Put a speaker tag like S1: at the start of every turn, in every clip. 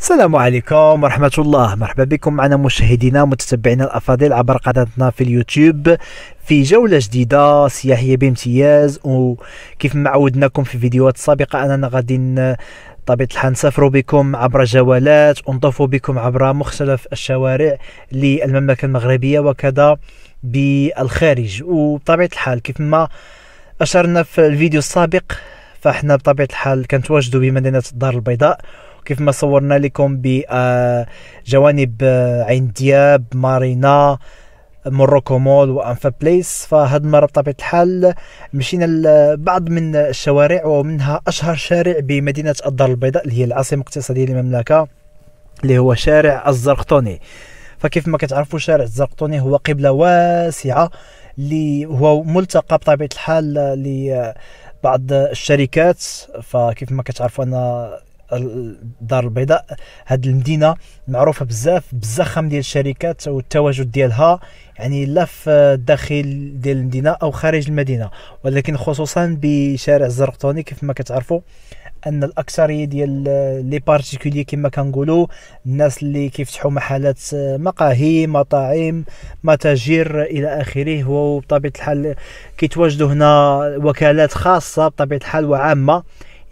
S1: السلام عليكم ورحمة الله مرحبا بكم معنا مشاهدينا متتبعينا الأفاضل عبر قناتنا في اليوتيوب في جولة جديدة سياحية بامتياز وكيف ما عودناكم في فيديوهات سابقة أننا غادي بطبيعة الحال نسافروا بكم عبر جولات ونطوفوا بكم عبر مختلف الشوارع للمملكة المغربية وكذا بالخارج وبطبيعة الحال كيف ما أشرنا في الفيديو السابق فاحنا بطبيعة الحال كنتواجدوا بمدينة الدار البيضاء كيف ما صورنا لكم بجوانب آه، آه، عين دياب مارينا موروكو مول وانفا بليس فهاد المره بطبيعه الحال مشينا لبعض آه، من الشوارع ومنها اشهر شارع بمدينه الدار البيضاء اللي هي العاصمه الاقتصاديه للمملكه اللي هو شارع الزرقطوني فكيف ما كتعرفوا شارع الزرقطوني هو قبله واسعه اللي هو ملتقى بطبيعه الحال لبعض الشركات فكيف ما كتعرفوا انا الدار البيضاء هاد المدينه معروفه بزاف بالزخم ديال الشركات والتواجد ديالها يعني لا في الداخل ديال المدينه او خارج المدينه ولكن خصوصا بشارع الزرقطوني كيف ما كتعرفوا ان الاكثريه ديال لي بارتيكولي كما كنقولوا الناس اللي كيفتحوا محلات آه، مقاهي مطاعم متاجر الى اخره وبطبيعه الحال كيتواجدوا هنا وكالات خاصه بطبيعه الحال وعامه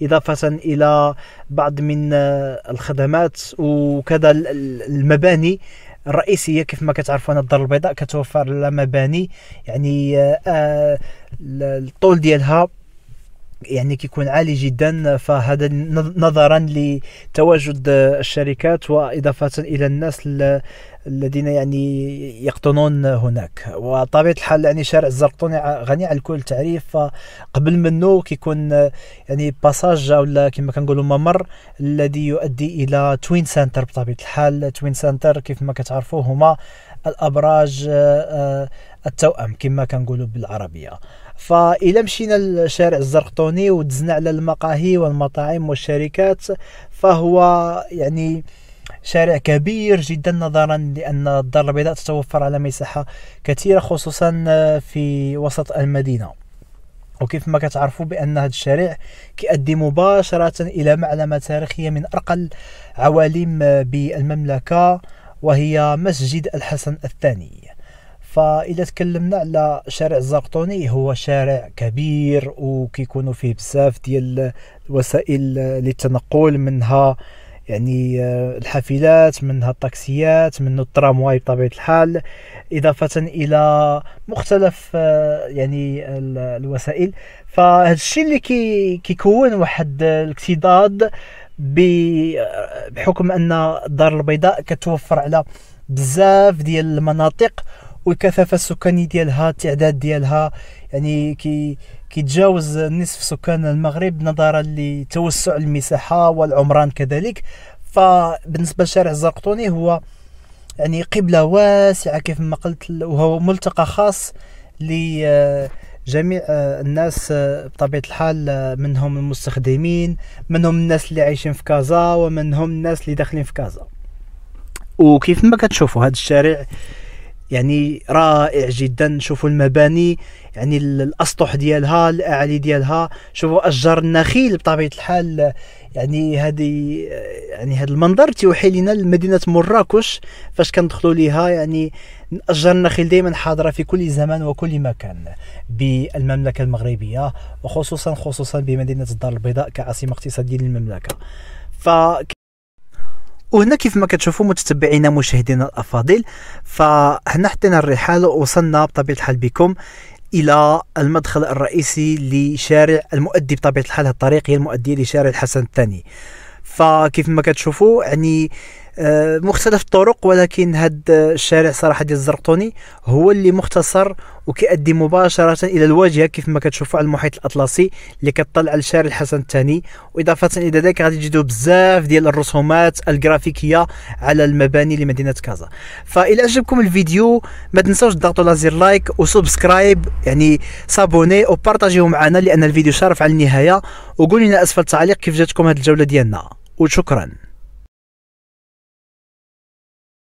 S1: إضافة إلى بعض من آه، الخدمات وكذا المباني الرئيسيه كيف ما كتعرفوا ان الدار البيضاء كتوفر لها مباني يعني آه، آه، الطول ديالها يعني كيكون عالي جدا فهذا نظرا لتواجد الشركات واضافه الى الناس الذين يعني يقطنون هناك وطبيعه الحال يعني شارع الزرقطون غني على كل تعريف فقبل منه كيكون يعني باساج أو كما كنقولوا ممر الذي يؤدي الى توين سنتر بطبيعه الحال توين سنتر كيف ما كتعرفوا هما الابراج آه، آه، التوأم كما كنقولوا بالعربيه فإلى مشينا للشارع الزرقطوني ودزنا على المقاهي والمطاعم والشركات فهو يعني شارع كبير جدا نظرا لأن الدار البيضاء تتوفر على مساحة كثيرة خصوصا في وسط المدينة وكيف ما كتعرفوا بان هذا الشارع كيؤدي مباشره الى معلمه تاريخيه من ارقى العوالم بالمملكه وهي مسجد الحسن الثاني فإذا تكلمنا على شارع الزرقطوني هو شارع كبير وكيكونوا فيه بزاف ديال الوسائل للتنقل منها يعني آه، الحافلات منها الطاكسيات منه الترامواي بطبيعه الحال اضافه الى مختلف آه، يعني الوسائل فهذا الشيء اللي كي كيكون واحد الاكتضاد بحكم ان الدار البيضاء كتوفر على بزاف ديال المناطق والكثافه السكانيه ديالها التعداد ديالها يعني كي كيتجاوز نصف سكان المغرب نظرا لتوسع المساحه والعمران كذلك فبالنسبه لشارع الزرقطوني هو يعني قبله واسعه كيف ما قلت وهو ملتقى خاص لجميع آه، الناس آه، بطبيعه الحال آه، منهم المستخدمين منهم الناس اللي عايشين في كازا ومنهم الناس اللي داخلين في كازا وكيف ما كتشوفوا هذا الشارع يعني رائع جدا شوفوا المباني يعني الاسطح ديالها الاعالي ديالها شوفوا اشجار النخيل بطبيعه الحال يعني هذه يعني هذا المنظر تيوحي لنا لمدينه مراكش فاش كندخلوا ليها يعني اشجار النخيل دائما حاضره في كل زمان وكل مكان بالمملكه المغربيه وخصوصا خصوصا بمدينه الدار البيضاء كعاصمه اقتصاديه للمملكه ف وهنا كيف ما كتشوفوا متتبعينا مشاهدينا الافاضل فهنا حطينا الرحال ووصلنا بطبيعه الحال بكم الى المدخل الرئيسي لشارع المؤدي بطبيعه الحال الطريق هي المؤديه لشارع الحسن الثاني فكيف ما كتشوفوا يعني آه، مختلف الطرق ولكن هذا الشارع صراحه ديال الزرقطوني هو اللي مختصر وكيؤدي مباشره الى الواجهه كيف ما كتشوفوا على المحيط الاطلسي اللي كطلع على الشارع الحسن الثاني واضافه الى ذلك غادي تجدوا بزاف ديال الرسومات الجرافيكيه على المباني لمدينه كازا فإذا عجبكم الفيديو ما تنساوش تضغطوا على زر لايك وسبسكرايب يعني سابوني وبارطاجيو معنا لان الفيديو شارف على النهايه وقولوا لنا اسفل التعليق كيف جاتكم هذه الجوله ديالنا وشكرا